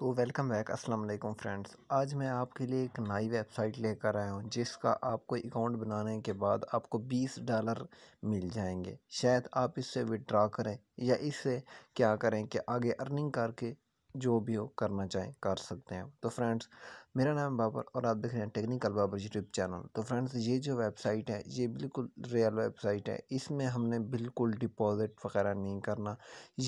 तो welcome back अस्सलाम वालेकुम फ्रेंड्स आज मैं आपके लिए एक नई वेबसाइट लेकर आया हूँ जिसका आपको अकाउंट बनाने के बाद आपको 20 डॉलर मिल जाएंगे शायद आप इससे विड्रा करें या इससे क्या करें कि आगे अर्निंग करके जो भी हो करना चाहें कर सकते हैं तो फ्रेंड्स मेरा नाम बाबर और आप देख रहे हैं टेक्निकल बाबर यूट्यूब चैनल तो फ्रेंड्स ये जो वेबसाइट है ये बिल्कुल रियल वेबसाइट है इसमें हमने बिल्कुल डिपॉजिट वगैरह नहीं करना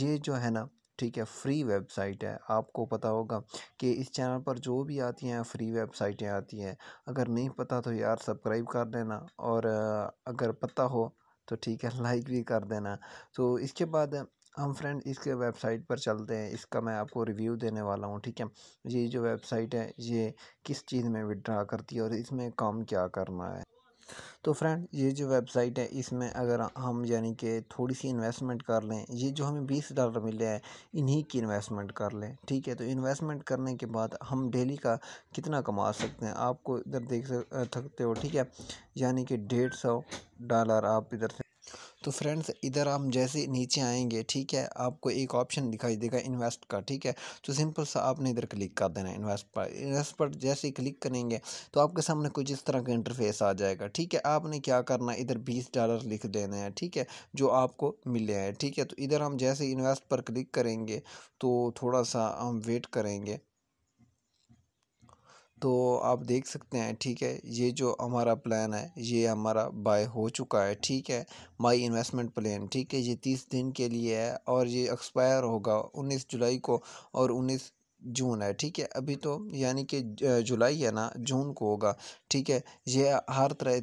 ये जो है ना ठीक है फ्री वेबसाइट है आपको पता होगा कि इस चैनल पर जो भी आती हैं फ्री वेबसाइटें आती हैं अगर नहीं पता तो यार सब्सक्राइब कर देना और अगर पता हो तो ठीक है लाइक भी कर देना तो इसके बाद हम फ्रेंड इसके वेबसाइट पर चलते हैं इसका मैं आपको रिव्यू देने वाला हूँ ठीक है ये जो वेबसाइट है ये किस चीज़ में विड्रा करती है और इसमें काम क्या करना है तो फ्रेंड ये जो वेबसाइट है इसमें अगर हम यानी कि थोड़ी सी इन्वेस्टमेंट कर लें ये जो हमें बीस डॉलर मिले हैं इन्हीं की इन्वेस्टमेंट कर लें ठीक है तो इन्वेस्टमेंट करने के बाद हम डेली का कितना कमा सकते हैं आपको इधर देख सकते हो ठीक है यानी कि डेढ़ सौ डॉलर आप इधर से तो फ्रेंड्स इधर हम जैसे नीचे आएंगे ठीक है आपको एक ऑप्शन दिखाई देगा इन्वेस्ट का ठीक है तो सिंपल सा आपने इधर क्लिक कर देना इन्वेस्ट पर इन्वेस्ट पर जैसे ही क्लिक करेंगे तो आपके सामने कुछ इस तरह का इंटरफेस आ जाएगा ठीक है आपने क्या करना इधर बीस डॉलर लिख देने हैं ठीक है जो आपको मिले हैं ठीक है तो इधर हम जैसे इन्वेस्ट पर क्लिक करेंगे तो थोड़ा सा हम वेट करेंगे तो आप देख सकते हैं ठीक है ये जो हमारा प्लान है ये हमारा बाय हो चुका है ठीक है माय इन्वेस्टमेंट प्लान ठीक है ये तीस दिन के लिए है और ये एक्सपायर होगा उन्नीस जुलाई को और उन्नीस जून है ठीक है अभी तो यानी कि जुलाई है ना जून को होगा ठीक है ये हर तरह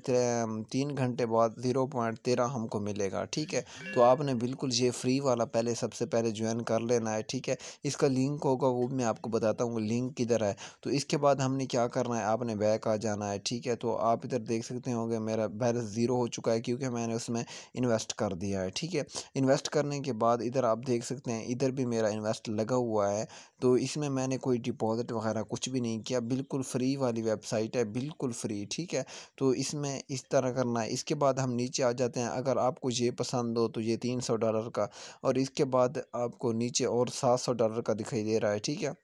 तीन घंटे बाद ज़ीरो पॉइंट तेरह हमको मिलेगा ठीक है तो आपने बिल्कुल ये फ्री वाला पहले सबसे पहले ज्वाइन कर लेना है ठीक है इसका लिंक होगा वो मैं आपको बताता हूँ लिंक किधर है तो इसके बाद हमने क्या करना है आपने बैक आ जाना है ठीक है तो आप इधर देख सकते होंगे मेरा बैलेंस ज़ीरो हो चुका है क्योंकि मैंने उसमें इन्वेस्ट कर दिया है ठीक है इन्वेस्ट करने के बाद इधर आप देख सकते हैं इधर भी मेरा इन्वेस्ट लगा हुआ है तो इसमें मैंने कोई डिपॉज़िट वगैरह कुछ भी नहीं किया बिल्कुल फ्री वाली वेबसाइट है बिल्कुल फ्री ठीक है तो इसमें इस तरह करना है इसके बाद हम नीचे आ जाते हैं अगर आपको ये पसंद हो तो ये तीन सौ डॉलर का और इसके बाद आपको नीचे और सात सौ डॉलर का दिखाई दे रहा है ठीक है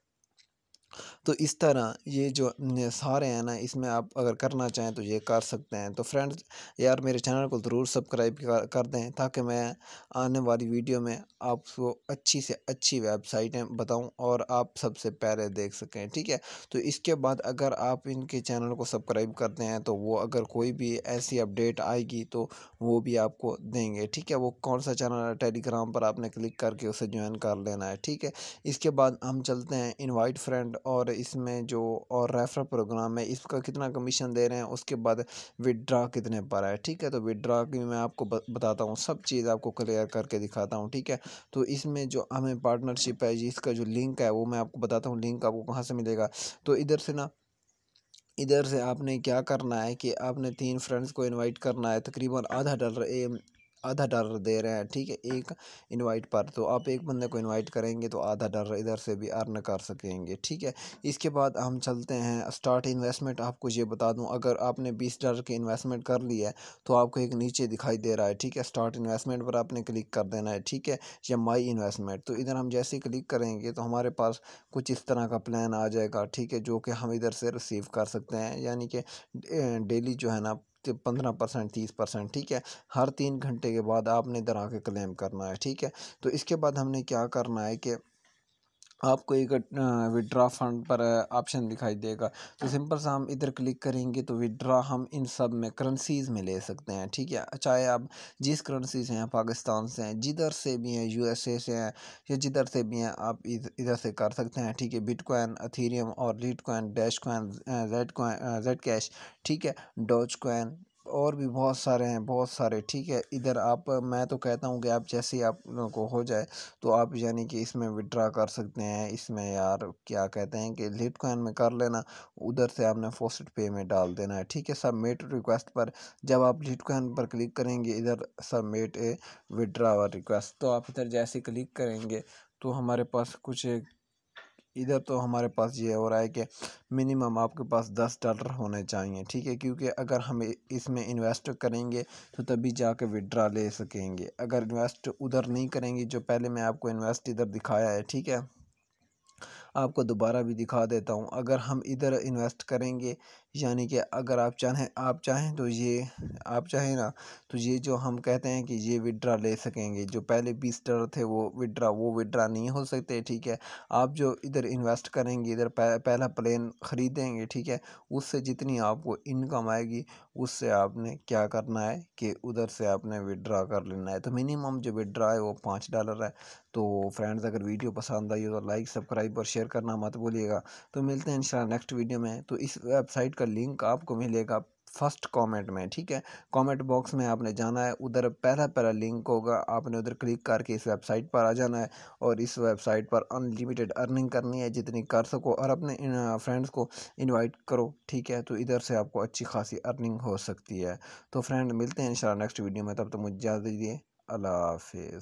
तो इस तरह ये जो सारे हैं ना इसमें आप अगर करना चाहें तो ये कर सकते हैं तो फ्रेंड्स यार मेरे चैनल को ज़रूर सब्सक्राइब कर दें ताकि मैं आने वाली वीडियो में आपको अच्छी से अच्छी वेबसाइटें बताऊं और आप सबसे पहले देख सकें ठीक है तो इसके बाद अगर आप इनके चैनल को सब्सक्राइब करते हैं तो वो अगर कोई भी ऐसी अपडेट आएगी तो वो भी आपको देंगे ठीक है वो कौन सा चैनल है टेलीग्राम पर आपने क्लिक करके उसे ज्वाइन कर लेना है ठीक है इसके बाद हम चलते हैं इन्वाइट फ्रेंड और इसमें जो और रेफर प्रोग्राम है इसका कितना कमीशन दे रहे हैं उसके बाद विदड्रा कितने पर है ठीक है तो विदड्रा की मैं आपको बताता हूँ सब चीज़ आपको क्लियर करके दिखाता हूँ ठीक है तो इसमें जो हमें पार्टनरशिप है इसका जो लिंक है वो मैं आपको बताता हूँ लिंक आपको कहाँ से मिलेगा तो इधर से ना इधर से आपने क्या करना है कि आपने तीन फ्रेंड्स को इनवाइट करना है तकरीबन आधा डॉलर आधा डॉलर दे रहे हैं ठीक है एक इनवाइट पर तो आप एक बंदे को इनवाइट करेंगे तो आधा डॉलर इधर से भी अर्न कर सकेंगे ठीक है इसके बाद हम चलते हैं स्टार्ट इन्वेस्टमेंट आपको ये बता दूं अगर आपने बीस डॉलर की इन्वेस्टमेंट कर ली है तो आपको एक नीचे दिखाई दे रहा है ठीक है स्टार्ट इन्वेस्टमेंट पर आपने क्लिक कर देना है ठीक है या माई इन्वेस्टमेंट तो इधर हम जैसे क्लिक करेंगे तो हमारे पास कुछ इस तरह का प्लान आ जाएगा ठीक है जो कि हम इधर से रिसीव कर सकते हैं यानी कि डेली जो है ना पंद्रह परसेंट तीस परसेंट ठीक है हर तीन घंटे के बाद आपने इधर आके क्लेम करना है ठीक है तो इसके बाद हमने क्या करना है कि आपको एक विड्रा फंड पर ऑप्शन दिखाई देगा तो सिंपल सा हम इधर क्लिक करेंगे तो विड्रा हम इन सब में करेंसीज़ में ले सकते हैं ठीक है चाहे आप जिस करेंसी से हैं पाकिस्तान से हैं जिधर से भी हैं यूएसए से हैं या जिधर से भी हैं आप इधर से कर सकते हैं ठीक है बिटकॉइन अथीरियम और Litecoin Dash coin Zcoin Zcash ठीक है डोज कोइन और भी बहुत सारे हैं बहुत सारे ठीक है इधर आप मैं तो कहता हूँ कि आप जैसे ही आप को हो जाए तो आप यानी कि इसमें विड्रा कर सकते हैं इसमें यार क्या कहते हैं कि लिट कॉइन में कर लेना उधर से आपने फोस्ट पे में डाल देना है ठीक है सबमिट रिक्वेस्ट पर जब आप लिट कॉइन पर क्लिक करेंगे इधर सबमिट ए विड्रा रिक्वेस्ट तो आप इधर जैसे क्लिक करेंगे तो हमारे पास कुछ इधर तो हमारे पास ये हो रहा है कि मिनिमम आपके पास दस डॉलर होने चाहिए ठीक है क्योंकि अगर हम इसमें इन्वेस्ट करेंगे तो तभी जाके विड्रा ले सकेंगे अगर इन्वेस्ट उधर नहीं करेंगे जो पहले मैं आपको इन्वेस्ट इधर दिखाया है ठीक है आपको दोबारा भी दिखा देता हूँ अगर हम इधर इन्वेस्ट करेंगे यानी कि अगर आप चाहें आप चाहें तो ये आप चाहें ना तो ये जो हम कहते हैं कि ये विड्रा ले सकेंगे जो पहले बीस डॉलर थे वो विड्रा वो विड्रा नहीं हो सकते ठीक है आप जो इधर इन्वेस्ट करेंगे इधर पहला प्लेन ख़रीदेंगे ठीक है उससे जितनी आपको इनकम आएगी उससे आपने क्या करना है कि उधर से आपने विड्रा कर लेना है तो मिनिमम जो विड्रा है वो पाँच डॉलर है तो फ्रेंड्स अगर वीडियो पसंद आई हो तो लाइक सब्सक्राइब और शेयर करना मत भूलिएगा तो मिलते हैं इंशाल्लाह नेक्स्ट वीडियो में तो इस वेबसाइट का इसका लिंक आपको मिलेगा फर्स्ट कमेंट में ठीक है कमेंट बॉक्स में आपने जाना है उधर पहला पहला लिंक होगा आपने उधर क्लिक करके इस वेबसाइट पर आ जाना है और इस वेबसाइट पर अनलिमिटेड अर्निंग करनी है जितनी कर सको और अपने फ्रेंड्स को इनवाइट करो ठीक है तो इधर से आपको अच्छी खासी अर्निंग हो सकती है तो फ्रेंड मिलते हैं इन नेक्स्ट वीडियो में तब तक तो मुझे इजाज़त दीजिए अल्लाह हाफिज़